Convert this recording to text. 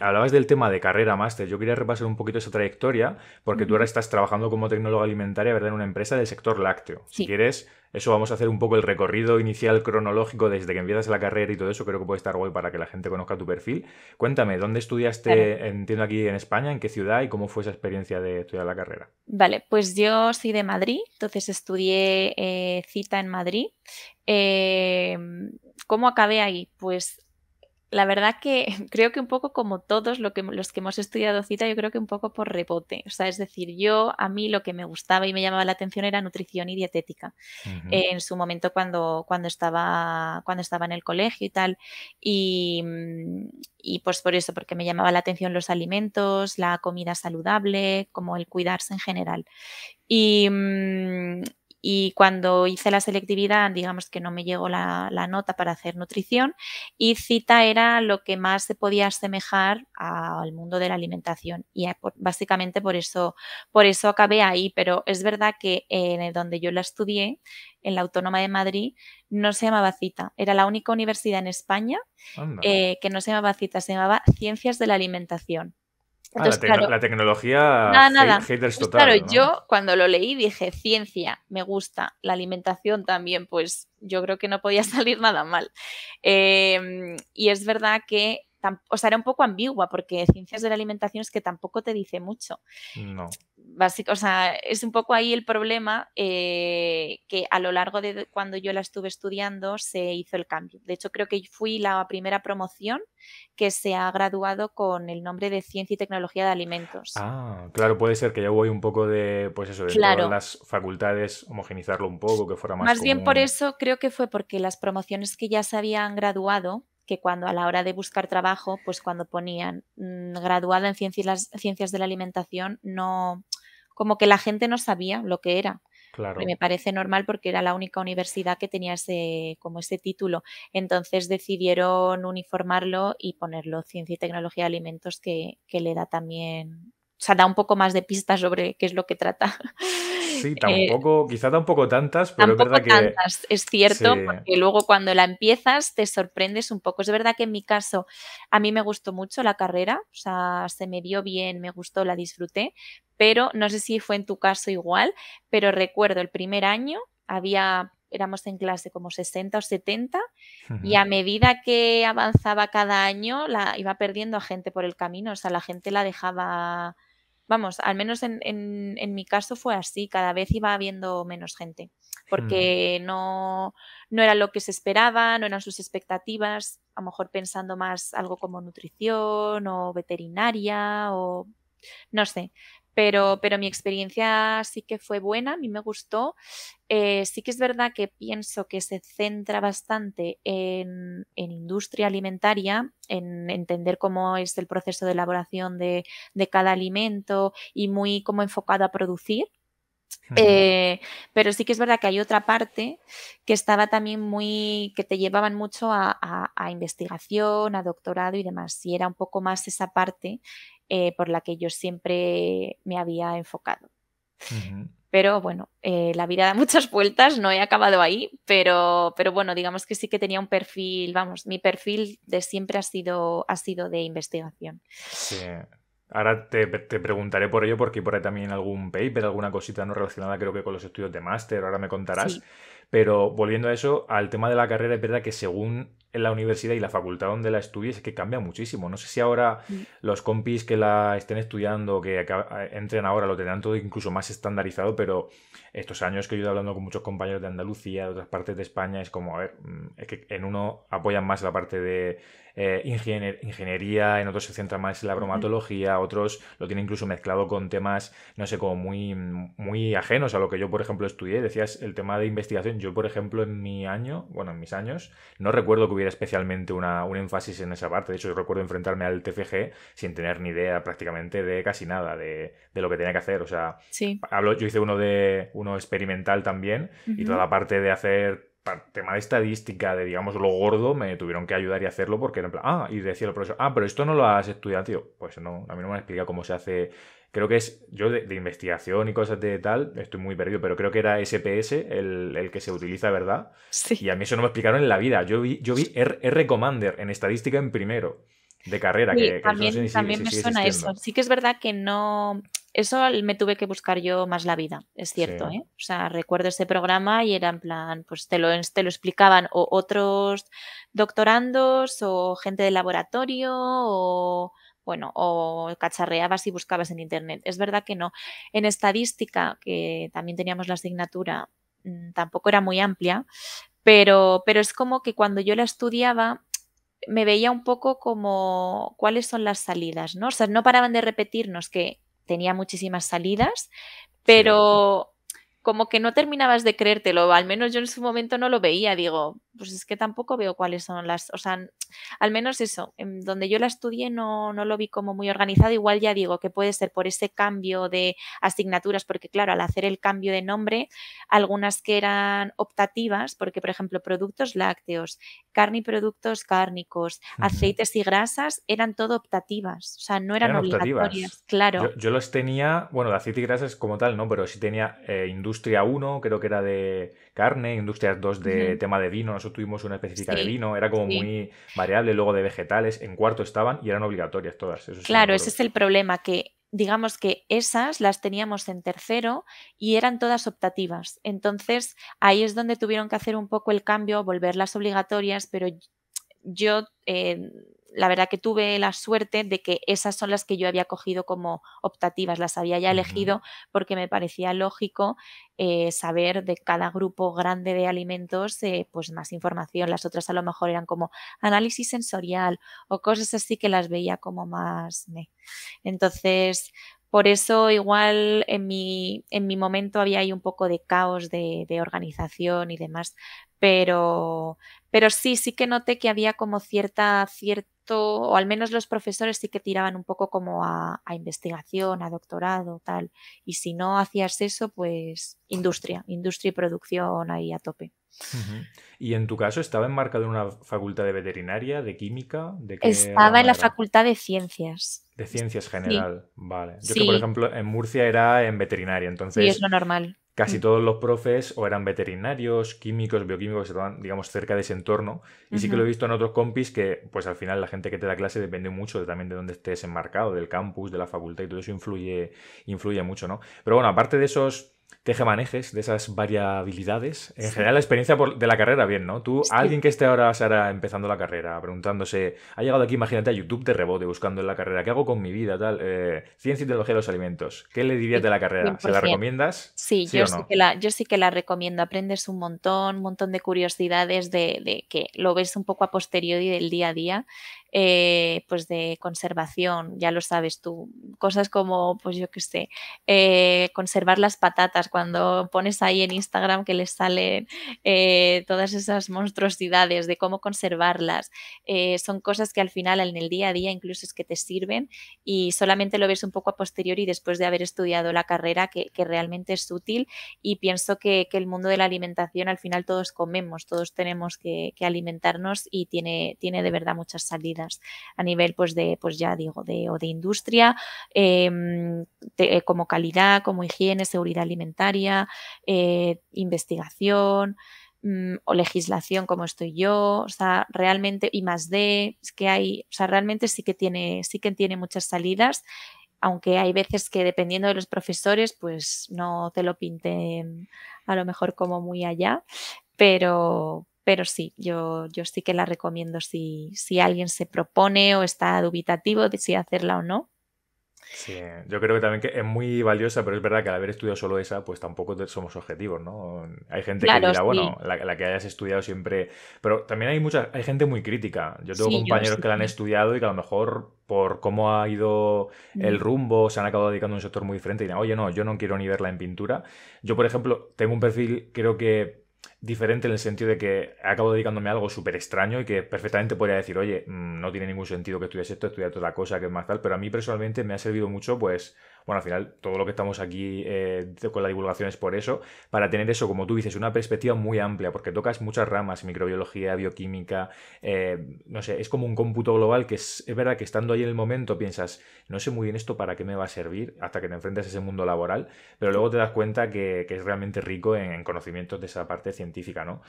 Hablabas del tema de carrera máster. Yo quería repasar un poquito esa trayectoria, porque tú ahora estás trabajando como tecnóloga alimentaria, ¿verdad?, en una empresa del sector lácteo. Si quieres, eso vamos a hacer un poco el recorrido inicial cronológico desde que empiezas la carrera y todo eso. Creo que puede estar guay para que la gente conozca tu perfil. Cuéntame, ¿dónde estudiaste, entiendo aquí en España, en qué ciudad y cómo fue esa experiencia de estudiar la carrera? Vale, pues yo soy de Madrid, entonces estudié eh, cita en Madrid. Em, ¿Cómo acabé ahí? Pues la verdad que creo que un poco como todos lo que, los que hemos estudiado cita, yo creo que un poco por rebote. O sea, es decir, yo a mí lo que me gustaba y me llamaba la atención era nutrición y dietética. en su momento cuando, cuando, estaba, cuando estaba en el colegio y tal. Y, mm, y pues por eso, porque me llamaba la atención los alimentos, la comida saludable, como el cuidarse en general. Y, mm, y cuando hice la selectividad, digamos que no me llegó la, nota para hacer nutrición y cita era lo que más se podía asemejar al mundo de la alimentación y básicamente por eso, por eso acabé ahí, pero es verdad que donde yo la estudié, en la Autónoma de Madrid, no se llamaba cita, era la única universidad en España eh, que no se llamaba cita, se llamaba Ciencias de la Alimentación. Ah, la, tecnología haters total. claro, yo cuando lo leí dije, ciencia, me gusta, la alimentación también, pues yo creo que no podía salir nada mal. Em, y es verdad que o sea, era un poco ambigua porque ciencias de la alimentación es que tampoco te dice mucho. No. o sea, es un poco ahí el problema eh, que a lo largo de cuando yo la estuve estudiando se hizo el cambio. De hecho, creo que fui la primera promoción que se ha graduado con el nombre de Ciencia y Tecnología de Alimentos. Ah, claro, puede ser que ya hubo un poco de, pues eso, de las facultades homogenizarlo un poco, que fuera más. Más bien por eso creo que fue porque las promociones que ya se habían graduado que cuando a la hora de buscar trabajo, pues cuando ponían mm, graduada en ciencias, ciencias de la alimentación, no, como que la gente no sabía lo que era. Y me parece normal porque era la única universidad que tenía ese, como ese título. Entonces decidieron uniformarlo y ponerlo Ciencia y Tecnología de Alimentos, que, que le da también o sea, da un poco más de pistas sobre qué es lo que trata. Sí, eh, tampoco, da un poco tantas, pero es verdad tantas, que. es cierto, porque luego cuando la empiezas te sorprendes un poco. Es verdad que en mi caso, a mí me gustó mucho la carrera, o sea, se me dio bien, me gustó, la disfruté, pero no sé si fue en tu caso igual, pero recuerdo el primer año había éramos en clase como 60 o 70 y a medida que avanzaba cada año la iba perdiendo a gente por el camino, o sea, la gente la dejaba vamos, al menos en, en, mi caso fue así, cada vez iba habiendo menos gente, hmm. porque no, no era lo que se esperaba, no eran sus expectativas, a lo mejor pensando más algo como nutrición o veterinaria o no sé, pero, mi experiencia sí que fue buena, a mí me gustó. Eh, sí que es verdad que pienso que se centra bastante en, industria alimentaria, en entender cómo es el proceso de elaboración de, cada alimento y muy como enfocado a producir. Eh, pero sí que es verdad que hay otra parte que estaba también muy, que te llevaban mucho a, a investigación, a doctorado y demás, y era un poco más esa parte eh, por la que yo siempre me había enfocado. Pero bueno, eh, la vida da muchas vueltas, no he acabado ahí, pero, pero bueno, digamos que sí que tenía un perfil, vamos, mi perfil de siempre ha sido, ha sido de investigación. Ahora te, te, preguntaré por ello porque por ahí también algún paper, alguna cosita no relacionada creo que con los estudios de máster, ahora me contarás. Pero volviendo a eso, al tema de la carrera, es verdad que según en la universidad y la facultad donde la estudies es que cambia muchísimo. No sé si ahora mm. los compis que la estén estudiando, que eh, entren ahora, lo tendrán todo incluso más estandarizado, pero estos años que yo he ido hablando con muchos compañeros de Andalucía, de otras partes de España, es como, a ver, mm, es que en uno apoyan más la parte de eh, ingeniería, en otros se centra más en la bromatología, otros lo tienen incluso mezclado con temas, no sé, como muy, muy ajenos a lo que yo, por ejemplo, estudié. Decías el tema de investigación. Yo, por ejemplo, en mi año, bueno, en mis años, no recuerdo que hubiera especialmente una, un énfasis en esa parte. De hecho, yo recuerdo enfrentarme al TFG sin tener ni idea prácticamente de casi nada, de, lo que tenía que hacer. O sea, sí. hablo, yo hice uno de uno experimental también, y toda la parte de hacer tema de estadística, de digamos lo gordo, me tuvieron que ayudar y hacerlo porque era en plan, ah, y decía el profesor, ah, pero esto no lo has estudiado, tío. Pues no, a mí no me han cómo se hace creo que es, yo de, investigación y cosas de tal, estoy muy perdido, pero creo que era SPS el, que se utiliza, ¿verdad? Sí. Y a mí eso no me explicaron en la vida. Yo vi, yo vi R, Commander en estadística en primero de carrera. también, también me suena eso. Sí que es verdad que no... Eso me tuve que buscar yo más la vida, es cierto. ¿eh? O sea, recuerdo ese programa y era en plan, pues te lo, te lo explicaban o otros doctorandos o gente del laboratorio o bueno, o cacharreabas y buscabas en Internet. Es verdad que no. En estadística, que también teníamos la asignatura, mm, tampoco era muy amplia, pero, pero es como que cuando yo la estudiaba me veía un poco como cuáles son las salidas, ¿no? O sea, no paraban de repetirnos que tenía muchísimas salidas, pero como que no terminabas de creértelo, al menos yo en su momento no lo veía, digo, pues es que tampoco veo cuáles son las, o sea, al menos eso, en donde yo la estudié no, no lo vi como muy organizado, igual ya digo que puede ser por ese cambio de asignaturas, porque claro, al hacer el cambio de nombre, algunas que eran optativas, porque por ejemplo, productos lácteos, carne y productos cárnicos, aceites y grasas, eran todo optativas, o sea, no eran, obligatorias, claro. Yo, los tenía, bueno, de aceite y grasas como tal, no, pero sí tenía eh, Industria 1, creo que era de carne, Industrias 2 de tema de vino, nosotros tuvimos una específica de vino, era como muy variable, luego de vegetales, en cuarto estaban y eran obligatorias todas. claro, ese es el problema, que digamos que esas las teníamos en tercero y eran todas optativas. Entonces ahí es donde tuvieron que hacer un poco el cambio, volverlas obligatorias, pero yo eh, la verdad que tuve la suerte de que esas son las que yo había cogido como optativas, las había ya elegido porque me parecía lógico eh, saber de cada grupo grande de alimentos eh, pues más información. Las otras a lo mejor eran como análisis sensorial o cosas así que las veía como más... Entonces, por eso igual en mi, en mi momento había ahí un poco de caos de, de organización y demás, pero, pero sí, sí que noté que había como cierta, cierta o al menos los profesores sí que tiraban un poco como a, investigación, a doctorado, tal. Y si no hacías eso, pues industria, industria y producción ahí a tope. ¿Y en tu caso estaba enmarcado en una facultad de veterinaria, de química? estaba en la facultad de ciencias. De ciencias general, vale. Yo que, por ejemplo, en Murcia era en veterinaria, entonces... es lo normal. Casi mm. todos los profes o eran veterinarios, químicos, bioquímicos, que estaban, digamos, cerca de ese entorno. Y sí que lo he visto en otros compis que, pues al final, la gente que te da clase depende mucho también de dónde estés enmarcado, del campus, de la facultad y todo eso influye, influye mucho, ¿no? Pero bueno, aparte de esos teje manejes de esas variabilidades. En general, la experiencia de la carrera, bien, ¿no? Tú, alguien que esté ahora, Sara, empezando la carrera, preguntándose, ha llegado aquí, imagínate, a YouTube de rebote, buscando en la carrera, ¿qué hago con mi vida? Tal, eh, ciencia y tecnología de los alimentos. ¿Qué le dirías de la carrera? ¿Se la recomiendas? Sí, yo, sí que la, yo sí que la recomiendo. Aprendes un montón, un montón de curiosidades de, de que lo ves un poco a posteriori del día a día. Eh, pues de conservación, ya lo sabes tú, cosas como, pues yo que sé, eh, conservar las patatas, cuando pones ahí en Instagram que les salen eh, todas esas monstruosidades de cómo conservarlas, son cosas que al final en el día a día incluso es que te sirven y solamente lo ves un poco a posteriori después de haber estudiado la carrera que, realmente es útil y pienso que, el mundo de la alimentación al final todos comemos, todos tenemos que, que alimentarnos y tiene, tiene de verdad muchas salidas a nivel, pues, de, pues ya digo, de, o de industria, em, eh, como calidad, como higiene, seguridad alimentaria, eh, investigación mm, o legislación como estoy yo, o sea, realmente y más de, es que hay, o sea, realmente sí que tiene, sí que tiene muchas salidas aunque hay veces que dependiendo de los profesores, pues no te lo pinten a lo mejor como muy allá, pero, pero sí, yo, yo sí que la recomiendo si, si alguien se propone o está dubitativo de si hacerla o no. Sí, yo creo que también que es muy valiosa, pero es verdad que al haber estudiado solo esa, pues tampoco somos objetivos, ¿no? Hay gente que dirá, bueno, la, que hayas estudiado siempre. Pero también hay mucha, hay gente muy crítica. Yo tengo compañeros que la han estudiado y que a lo mejor por cómo ha ido el mm. rumbo, se han acabado dedicando a un sector muy diferente y dirán, oye, no, yo no quiero ni verla en pintura. Yo, por ejemplo, tengo un perfil, creo que diferente en el sentido de que acabo dedicándome a algo súper extraño y que perfectamente podría decir, oye, mm, no tiene ningún sentido que estudies esto, toda la cosa que es más tal, pero a mí personalmente me ha servido mucho, pues, bueno, al final, todo lo que estamos aquí eh, con la divulgación es por eso, para tener eso, como tú dices, una perspectiva muy amplia, porque tocas muchas ramas, microbiología, bioquímica, eh, no sé, es como un cómputo global que es, verdad que estando ahí en el momento piensas, no sé muy bien esto para qué me va a servir, hasta que te enfrentes a ese mundo laboral, pero luego te das cuenta que, es realmente rico en, conocimientos de esa parte científica, ¿no?